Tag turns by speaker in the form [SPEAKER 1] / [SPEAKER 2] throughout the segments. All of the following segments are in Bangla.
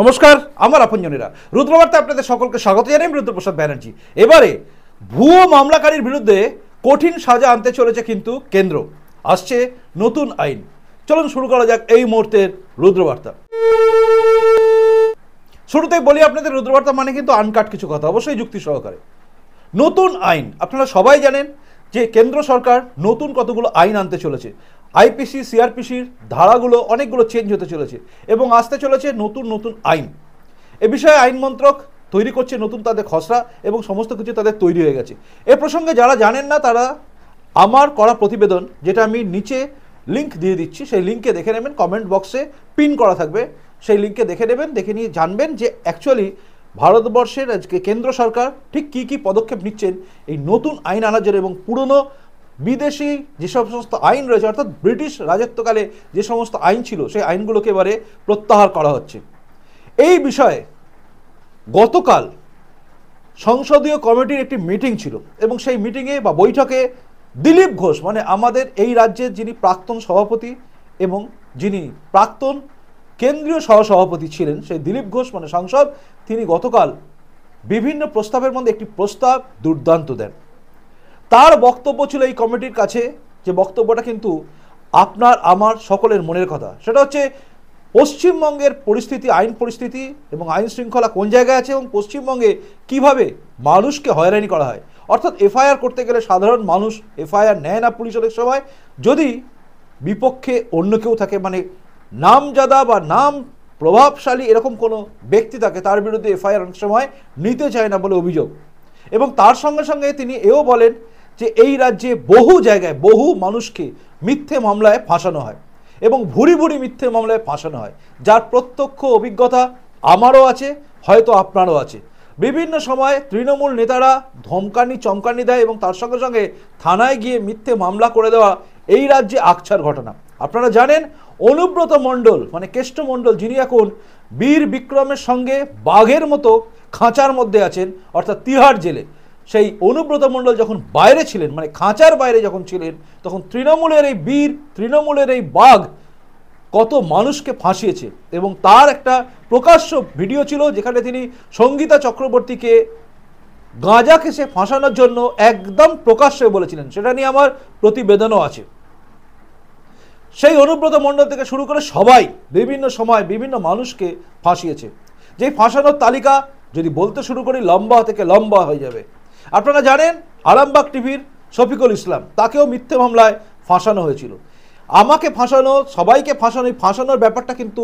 [SPEAKER 1] নমস্কার আমার আপনজনেরা রুদ্রবার্তা আপনাদের সকলকে স্বাগত জানাই রুদ্রপ্রসাদ ব্যানার্জি এবারে ভুয়ো মামলাকারীর বিরুদ্ধে কঠিন সাজা আনতে চলেছে কিন্তু কেন্দ্র আসছে নতুন আইন চলুন শুরু করা যাক এই মুহূর্তের রুদ্রবার্তা শুরুতেই বলি আপনাদের রুদ্রবার্তা মানে কিন্তু আনকাট কিছু কথা অবশ্যই যুক্তি সহকারে নতুন আইন আপনারা সবাই জানেন যে কেন্দ্র সরকার নতুন কতগুলো আইন আনতে চলেছে আইপিসি সিআরপিসির ধারাগুলো অনেকগুলো চেঞ্জ হতে চলেছে এবং আসতে চলেছে নতুন নতুন আইন এ বিষয়ে আইন মন্ত্রক তৈরি করছে নতুন তাদের খসড়া এবং সমস্ত কিছু তাদের তৈরি হয়ে গেছে এ প্রসঙ্গে যারা জানেন না তারা আমার করা প্রতিবেদন যেটা আমি নিচে লিঙ্ক দিয়ে দিচ্ছি সেই লিঙ্কে দেখে নেবেন কমেন্ট বক্সে পিন করা থাকবে সেই লিঙ্কে দেখে নেবেন দেখে নিয়ে জানবেন যে অ্যাকচুয়ালি ভারতবর্ষের আজকে কেন্দ্র সরকার ঠিক কি কি পদক্ষেপ নিচ্ছেন এই নতুন আইন আনার জন্য এবং পুরনো বিদেশি যে সমস্ত আইন রয়েছে অর্থাৎ ব্রিটিশ রাজত্বকালে যে সমস্ত আইন ছিল সেই আইনগুলোকে এবারে প্রত্যাহার করা হচ্ছে এই বিষয়ে গতকাল সংসদীয় কমিটির একটি মিটিং ছিল এবং সেই মিটিংয়ে বা বৈঠকে দিলীপ ঘোষ মানে আমাদের এই রাজ্যের যিনি প্রাক্তন সভাপতি এবং যিনি প্রাক্তন কেন্দ্রীয় সহসভাপতি ছিলেন সেই দিলীপ ঘোষ মানে সাংসদ তিনি গতকাল বিভিন্ন প্রস্তাবের মধ্যে একটি প্রস্তাব দুর্দান্ত দেন তার বক্তব্য ছিল এই কমিটির কাছে যে বক্তব্যটা কিন্তু আপনার আমার সকলের মনের কথা সেটা হচ্ছে পশ্চিমবঙ্গের পরিস্থিতি আইন পরিস্থিতি এবং আইন শৃঙ্খলা কোন জায়গায় আছে এবং পশ্চিমবঙ্গে কিভাবে মানুষকে হয়রানি করা হয় অর্থাৎ এফআইআর করতে গেলে সাধারণ মানুষ এফআইআর নেয় না পুলিশ অনেক সময় যদি বিপক্ষে অন্য কেউ থাকে মানে নামজাদা বা নাম প্রভাবশালী এরকম কোনো ব্যক্তি থাকে তার বিরুদ্ধে এফআইআর অনেক সময় নিতে চায় না বলে অভিযোগ এবং তার সঙ্গে সঙ্গে তিনি এও বলেন যে এই রাজ্যে বহু জায়গায় বহু মানুষকে মিথ্যে মামলায় ফাঁসানো হয় এবং ভুরি ভুরি মিথ্যে মামলায় ফাঁসানো হয় যার প্রত্যক্ষ অভিজ্ঞতা আমারও আছে হয়তো আপনারও আছে বিভিন্ন সময় তৃণমূল নেতারা ধমকানি চমকানি দেয় এবং তার সঙ্গে সঙ্গে থানায় গিয়ে মিথ্যে মামলা করে দেওয়া এই রাজ্যে আকছার ঘটনা আপনারা জানেন অনুব্রত মণ্ডল মানে কেষ্ট মণ্ডল যিনি এখন বীর বিক্রমের সঙ্গে বাঘের মতো খাঁচার মধ্যে আছেন অর্থাৎ তিহার জেলে সেই অনুব্রত মণ্ডল যখন বাইরে ছিলেন মানে খাঁচার বাইরে যখন ছিলেন তখন তৃণমূলের এই বীর তৃণমূলের এই বাঘ কত মানুষকে ফাঁসিয়েছে এবং তার একটা প্রকাশ্য ভিডিও ছিল যেখানে তিনি সঙ্গীতা চক্রবর্তীকে গাঁজা খেসে ফাঁসানোর জন্য একদম প্রকাশ্যে বলেছিলেন সেটা নিয়ে আমার প্রতিবেদনও আছে সেই অনুব্রত মণ্ডল থেকে শুরু করে সবাই বিভিন্ন সময় বিভিন্ন মানুষকে ফাঁসিয়েছে যেই ফাঁসানোর তালিকা যদি বলতে শুরু করি লম্বা থেকে লম্বা হয়ে যাবে আপনারা জানেন আরামবাগ টিভির শফিকুল ইসলাম তাকেও মিথ্যে মামলায় ফাঁসানো হয়েছিল আমাকে ফাঁসানো সবাইকে ফাঁসানো ফাঁসানোর ব্যাপারটা কিন্তু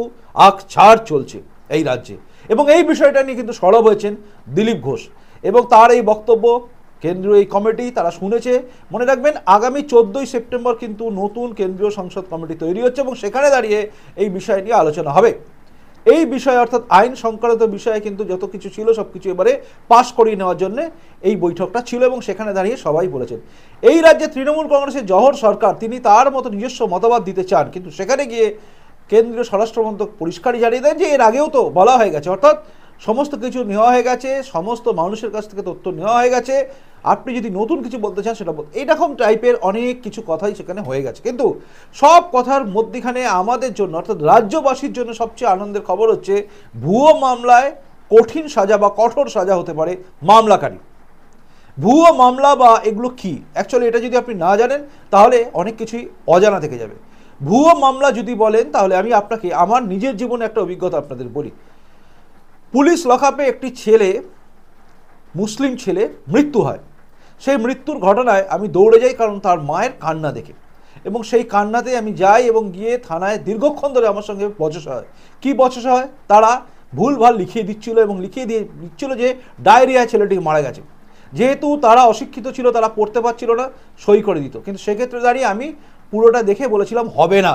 [SPEAKER 1] ছাড় চলছে এই রাজ্যে এবং এই বিষয়টা নিয়ে কিন্তু সরব হয়েছেন দিলীপ ঘোষ এবং তার এই বক্তব্য কেন্দ্রীয় এই কমিটি তারা শুনেছে মনে রাখবেন আগামী চোদ্দোই সেপ্টেম্বর কিন্তু নতুন কেন্দ্রীয় সংসদ কমিটি তৈরি হচ্ছে এবং সেখানে দাঁড়িয়ে এই বিষয় নিয়ে আলোচনা হবে এই বিষয়ে অর্থাৎ আইন সংক্রান্ত বিষয়ে কিন্তু যত কিছু ছিল সব কিছু এবারে পাশ করিয়ে নেওয়ার জন্য এই বৈঠকটা ছিল এবং সেখানে দাঁড়িয়ে সবাই বলেছেন এই রাজ্যে তৃণমূল কংগ্রেসের জহর সরকার তিনি তার মতো নিজস্ব মতবাদ দিতে চান কিন্তু সেখানে গিয়ে কেন্দ্রীয় স্বরাষ্ট্রমন্ত্রক পরিষ্কারই জানিয়ে দেন যে এর আগেও তো বলা হয়ে গেছে অর্থাৎ সমস্ত কিছু নেওয়া হয়ে গেছে সমস্ত মানুষের কাছ থেকে তথ্য নেওয়া হয়ে গেছে আপনি যদি নতুন কিছু বলতে চান সেটা বল এইরকম টাইপের অনেক কিছু কথাই সেখানে হয়ে গেছে কিন্তু সব কথার মধ্যেখানে আমাদের জন্য অর্থাৎ রাজ্যবাসীর জন্য সবচেয়ে আনন্দের খবর হচ্ছে ভুয়ো মামলায় কঠিন সাজা বা কঠোর সাজা হতে পারে মামলাকারী ভুয়ো মামলা বা এগুলো কী অ্যাকচুয়ালি এটা যদি আপনি না জানেন তাহলে অনেক কিছুই অজানা থেকে যাবে ভুয়ো মামলা যদি বলেন তাহলে আমি আপনাকে আমার নিজের জীবনে একটা অভিজ্ঞতা আপনাদের বলি পুলিশ লকআপে একটি ছেলে মুসলিম ছেলে মৃত্যু হয় সেই মৃত্যুর ঘটনায় আমি দৌড়ে যাই কারণ তার মায়ের কান্না দেখে এবং সেই কান্নাতে আমি যাই এবং গিয়ে থানায় দীর্ঘক্ষণ ধরে আমার সঙ্গে বচসা হয় কী বচসা হয় তারা ভুলভাল লিখিয়ে দিচ্ছিল এবং লিখিয়ে দিয়ে দিচ্ছিল যে ডায়রিয়ায় ছেলেটি মারা গেছে যেহেতু তারা অশিক্ষিত ছিল তারা পড়তে পারছিল না সই করে দিত কিন্তু সেক্ষেত্রে দাঁড়িয়ে আমি পুরোটা দেখে বলেছিলাম হবে না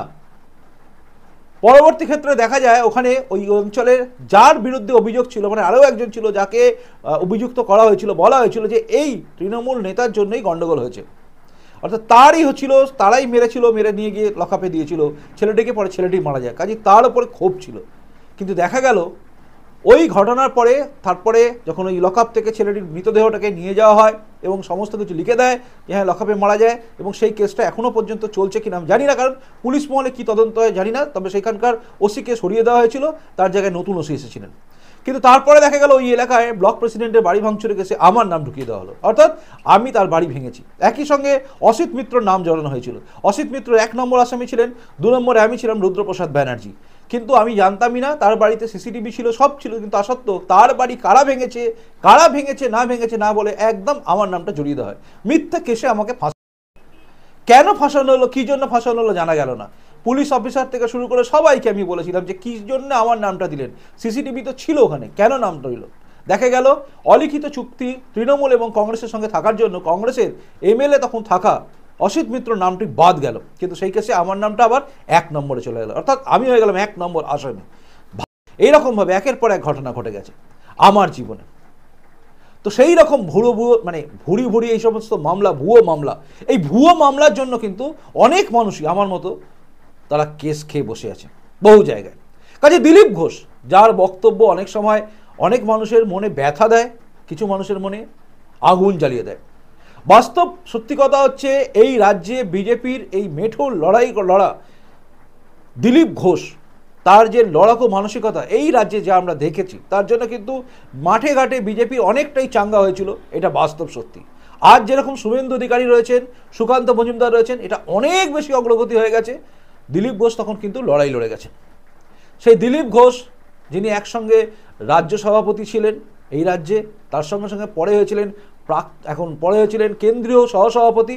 [SPEAKER 1] পরবর্তী ক্ষেত্রে দেখা যায় ওখানে ওই অঞ্চলের যার বিরুদ্ধে অভিযোগ ছিল মানে আরও একজন ছিল যাকে অভিযুক্ত করা হয়েছিল বলা হয়েছিল যে এই তৃণমূল নেতার জন্যই গণ্ডগোল হয়েছে অর্থাৎ তারই হচ্ছিল তারাই মেরেছিল মেরে নিয়ে গিয়ে লকাপে দিয়েছিল ছেলেটিকে পরে ছেলেটি মারা যায় কাজে তার ওপরে ক্ষোভ ছিল কিন্তু দেখা গেল ওই ঘটনার পরে তারপরে যখন ওই লকআপ থেকে ছেলেটির মৃতদেহটাকে নিয়ে যাওয়া হয় এবং সমস্ত কিছু লিখে দেয় যে হ্যাঁ লকআপে মারা যায় এবং সেই কেসটা এখনও পর্যন্ত চলছে কিনা আমি জানি না কারণ পুলিশ মহলে কী তদন্ত হয় জানি না তবে সেখানকার ওসিকে সরিয়ে দেওয়া হয়েছিল তার জায়গায় নতুন ওসি এসেছিলেন কিন্তু তারপরে দেখা গেল ওই এলাকায় ব্লক প্রেসিডেন্টের বাড়ি ভাঙচুরে গেছে আমার নাম ঢুকিয়ে দেওয়া হলো অর্থাৎ আমি তার বাড়ি ভেঙেছি একই সঙ্গে অসিত মিত্রর নাম জড়ানো হয়েছিল অসিত মিত্র এক নম্বর আসামি ছিলেন দু নম্বরে আমি ছিলাম রুদ্রপ্রসাদ ব্যানার্জি কিন্তু আমি জানতামই না তার বাড়িতে সিসিটিভি ছিল সব ছিল কিন্তু তা তার বাড়ি কারা ভেঙেছে কারা ভেঙেছে না ভেঙেছে না বলে একদম আমার নামটা জড়িয়ে দেওয়া হয় মিথ্যা কেসে আমাকে ফাঁস কেন ফাঁসানো হলো কী জন্য ফাঁসানো হলো জানা গেল না পুলিশ অফিসার থেকে শুরু করে সবাইকে আমি বলেছিলাম যে কী জন্য আমার নামটা দিলেন সিসিটিভি তো ছিল ওখানে কেন নাম দিল দেখা গেল অলিখিত চুক্তি তৃণমূল এবং কংগ্রেসের সঙ্গে থাকার জন্য কংগ্রেসের এমএলএ তখন থাকা অসিত মিত্র নামটি বাদ গেল কিন্তু সেই কেসে আমার নামটা আবার এক নম্বরে চলে গেল অর্থাৎ আমি হয়ে গেলাম এক নম্বর আসামি এইরকমভাবে একের পর এক ঘটনা ঘটে গেছে আমার জীবনে তো সেই রকম ভুড়ো ভুয়ো মানে ভুড়ি ভুড়ি এই সমস্ত মামলা ভুয়ো মামলা এই ভুয়ো মামলার জন্য কিন্তু অনেক মানুষই আমার মতো তারা কেস খেয়ে বসে আছে বহু জায়গায় কাজে দিলীপ ঘোষ যার বক্তব্য অনেক সময় অনেক মানুষের মনে ব্যথা দেয় কিছু মানুষের মনে আগুন জ্বালিয়ে দেয় বাস্তব সত্যি কথা হচ্ছে এই রাজ্যে বিজেপির এই মেঠোর লড়াই লড়া দিলীপ ঘোষ তার যে লড়াকু মানসিকতা এই রাজ্যে যা আমরা দেখেছি তার জন্য কিন্তু মাঠে ঘাটে বিজেপি অনেকটাই চাঙ্গা হয়েছিল এটা বাস্তব সত্যি আজ যেরকম শুভেন্দু অধিকারী রয়েছেন সুকান্ত মজুমদার রয়েছেন এটা অনেক বেশি অগ্রগতি হয়ে গেছে দিলীপ ঘোষ তখন কিন্তু লড়াই লড়ে গেছেন সেই দিলীপ ঘোষ যিনি একসঙ্গে রাজ্য সভাপতি ছিলেন এই রাজ্যে তার সঙ্গে সঙ্গে পরে হয়েছিলেন প্রাক এখন পরে হয়েছিলেন কেন্দ্রীয় সহসভাপতি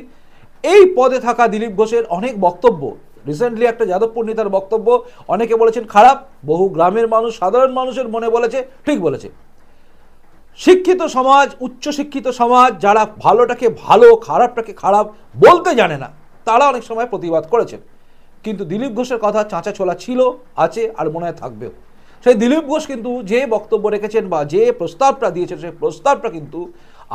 [SPEAKER 1] এই পদে থাকা দিলীপ ঘোষের অনেক বক্তব্য রিসেন্টলি একটা যাদবপুর নেতার বক্তব্য অনেকে বলেছেন খারাপ বহু গ্রামের মানুষ সাধারণ মানুষের মনে বলেছে ঠিক বলেছে শিক্ষিত সমাজ উচ্চশিক্ষিত সমাজ যারা ভালোটাকে ভালো খারাপটাকে খারাপ বলতে জানে না তারা অনেক সময় প্রতিবাদ করেছেন কিন্তু দিলীপ ঘোষের কথা চাঁচা ছোলা ছিল আছে আর মনে হয় থাকবেও সেই দিলীপ ঘোষ কিন্তু যে বক্তব্য রেখেছেন বা যে প্রস্তাবটা দিয়েছেন সেই প্রস্তাবটা কিন্তু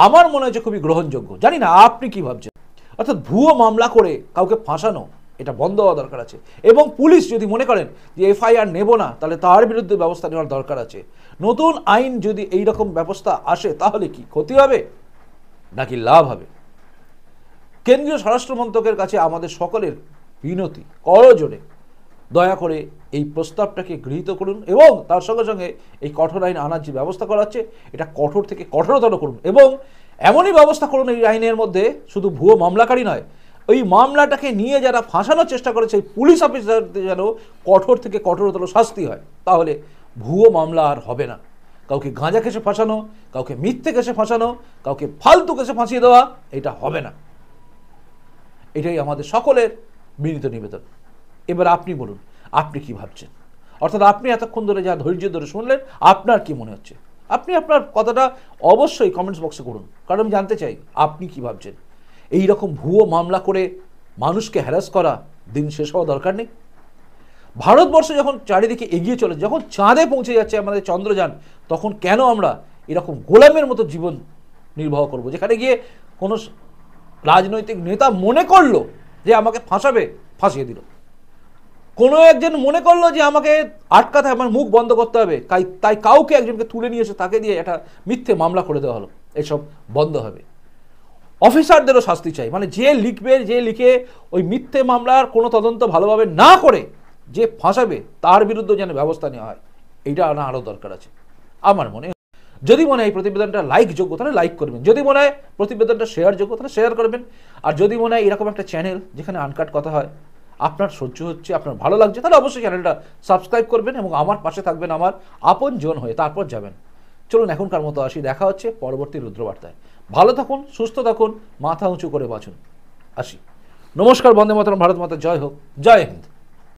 [SPEAKER 1] আমার মনে হচ্ছে খুবই গ্রহণযোগ্য জানি না আপনি কি ভাবছেন অর্থাৎ ভুয়ো মামলা করে কাউকে ফাঁসানো এটা বন্ধ হওয়া দরকার আছে এবং পুলিশ যদি মনে করেন যে এফআইআর নেব না তাহলে তার বিরুদ্ধে ব্যবস্থা নেওয়ার দরকার আছে নতুন আইন যদি এই রকম ব্যবস্থা আসে তাহলে কি ক্ষতি হবে নাকি লাভ হবে কেন্দ্রীয় স্বরাষ্ট্র মন্ত্রকের কাছে আমাদের সকলের বিনতি করজোরে দয়া করে এই প্রস্তাবটাকে গৃহীত করুন এবং তার সঙ্গে সঙ্গে এই কঠোর আইন আনার যে ব্যবস্থা করা হচ্ছে এটা কঠোর থেকে কঠোরতর করুন এবং এমনই ব্যবস্থা করুন এই আইনের মধ্যে শুধু ভুয়ো মামলাকারী নয় ওই মামলাটাকে নিয়ে যারা ফাঁসানোর চেষ্টা করেছে পুলিশ অফিসারদের যেন কঠোর থেকে কঠোরতর শাস্তি হয় তাহলে ভুয়ো মামলা আর হবে না কাউকে গাঁজা কেসে ফাঁসানো কাউকে মিথ্যে কেসে ফাঁসানো কাউকে ফালতু কেসে ফাঁসিয়ে দেওয়া এটা হবে না এটাই আমাদের সকলের বিনীত নিবেদন এবার আপনি বলুন আপনি কি ভাবছেন অর্থাৎ আপনি এতক্ষণ ধরে যা ধৈর্য ধরে শুনলেন আপনার কি মনে হচ্ছে আপনি আপনার কথাটা অবশ্যই কমেন্টস বক্সে করুন কারণ আমি জানতে চাই আপনি কি ভাবছেন এই রকম ভুয়ো মামলা করে মানুষকে হ্যারাস করা দিন শেষ হওয়া দরকার নেই ভারতবর্ষ যখন চারিদিকে এগিয়ে চলে যখন চাঁদে পৌঁছে যাচ্ছে আমাদের চন্দ্রযান তখন কেন আমরা এরকম গোলামের মতো জীবন নির্বাহ করব যেখানে গিয়ে কোনো রাজনৈতিক নেতা মনে করলো যে আমাকে ফাঁসাবে ফাঁসিয়ে দিল কোনো একজন মনে করলো যে আমাকে আটকাতে আমার মুখ বন্ধ করতে হবে তাই কাউকে একজনকে তুলে নিয়ে এসে তাকে দিয়ে একটা মিথ্যে মামলা করে দেওয়া হলো এসব বন্ধ হবে অফিসারদেরও শাস্তি চাই মানে যে লিখবে যে লিখে ওই মিথ্যে মামলার কোনো তদন্ত ভালোভাবে না করে যে ফাঁসাবে তার বিরুদ্ধে যেন ব্যবস্থা নেওয়া হয় এইটা আনা আরও দরকার আছে আমার মনে যদি মনে হয় এই প্রতিবেদনটা লাইক যোগ্য তাহলে লাইক করবেন যদি মনে হয় প্রতিবেদনটা শেয়ার যোগ্য তাহলে শেয়ার করবেন আর যদি মনে হয় এরকম একটা চ্যানেল যেখানে আনকাট কথা হয় আপনার সহ্য হচ্ছে আপনার ভালো লাগছে তাহলে অবশ্যই চ্যানেলটা সাবস্ক্রাইব করবেন এবং আমার পাশে থাকবেন আমার আপন জন হয়ে তারপর যাবেন চলুন এখনকার মতো আসি দেখা হচ্ছে পরবর্তী রুদ্রবার্তায় ভালো থাকুন সুস্থ থাকুন মাথা উঁচু করে বাঁচুন আসি নমস্কার বন্দে মাতরম ভারত মাতা জয় হোক জয় হিন্দ